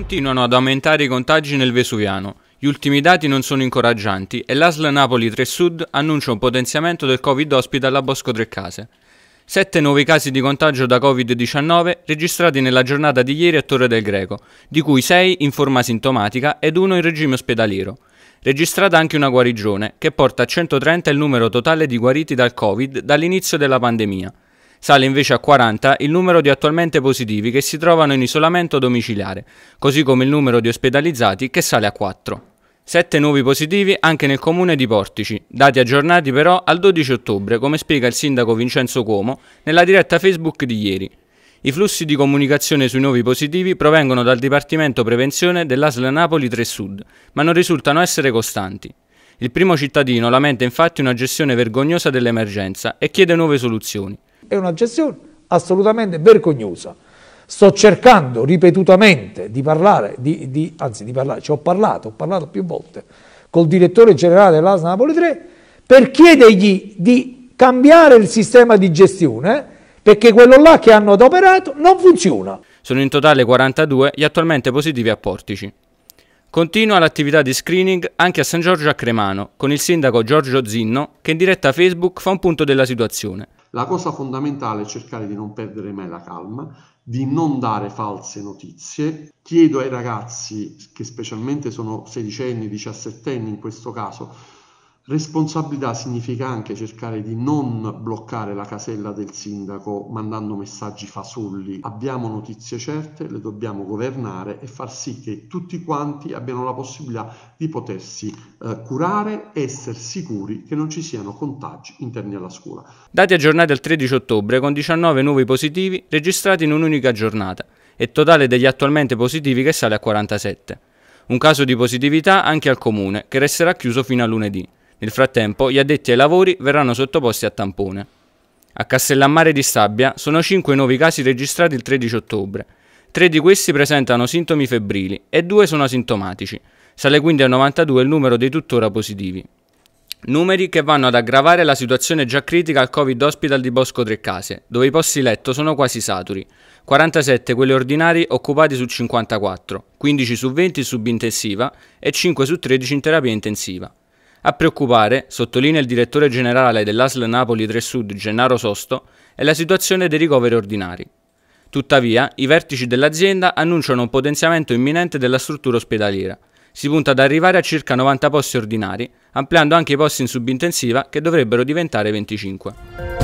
Continuano ad aumentare i contagi nel Vesuviano. Gli ultimi dati non sono incoraggianti e l'ASL Napoli 3 Sud annuncia un potenziamento del Covid hospital a Bosco Treccase. Sette nuovi casi di contagio da Covid-19 registrati nella giornata di ieri a Torre del Greco, di cui sei in forma sintomatica ed uno in regime ospedaliero. Registrata anche una guarigione, che porta a 130 il numero totale di guariti dal Covid dall'inizio della pandemia. Sale invece a 40 il numero di attualmente positivi che si trovano in isolamento domiciliare, così come il numero di ospedalizzati che sale a 4. Sette nuovi positivi anche nel comune di Portici, dati aggiornati però al 12 ottobre, come spiega il sindaco Vincenzo Cuomo nella diretta Facebook di ieri. I flussi di comunicazione sui nuovi positivi provengono dal Dipartimento Prevenzione dell'ASL Napoli 3 Sud, ma non risultano essere costanti. Il primo cittadino lamenta infatti una gestione vergognosa dell'emergenza e chiede nuove soluzioni è una gestione assolutamente vergognosa. Sto cercando ripetutamente di parlare, di, di, anzi di parlare, ci cioè ho parlato, ho parlato più volte col direttore generale dell'AS Napoli 3 per chiedergli di cambiare il sistema di gestione perché quello là che hanno adoperato non funziona. Sono in totale 42 gli attualmente positivi a Portici. Continua l'attività di screening anche a San Giorgio a Cremano, con il sindaco Giorgio Zinno che in diretta Facebook fa un punto della situazione. La cosa fondamentale è cercare di non perdere mai la calma, di non dare false notizie. Chiedo ai ragazzi, che specialmente sono sedicenni, diciassettenni in questo caso, Responsabilità significa anche cercare di non bloccare la casella del sindaco mandando messaggi fasulli. Abbiamo notizie certe, le dobbiamo governare e far sì che tutti quanti abbiano la possibilità di potersi eh, curare essere sicuri che non ci siano contagi interni alla scuola. Dati aggiornati al 13 ottobre con 19 nuovi positivi registrati in un'unica giornata e totale degli attualmente positivi che sale a 47. Un caso di positività anche al comune che resterà chiuso fino a lunedì. Nel frattempo, gli addetti ai lavori verranno sottoposti a tampone. A Castellammare di Stabia sono 5 nuovi casi registrati il 13 ottobre. Tre di questi presentano sintomi febbrili e due sono asintomatici. Sale quindi a 92 il numero dei tuttora positivi. Numeri che vanno ad aggravare la situazione già critica al Covid Hospital di Bosco Treccase, dove i posti letto sono quasi saturi. 47 quelli ordinari occupati su 54, 15 su 20 in subintensiva e 5 su 13 in terapia intensiva. A preoccupare, sottolinea il direttore generale dell'ASL Napoli 3 Sud Gennaro Sosto, è la situazione dei ricoveri ordinari. Tuttavia, i vertici dell'azienda annunciano un potenziamento imminente della struttura ospedaliera. Si punta ad arrivare a circa 90 posti ordinari, ampliando anche i posti in subintensiva che dovrebbero diventare 25.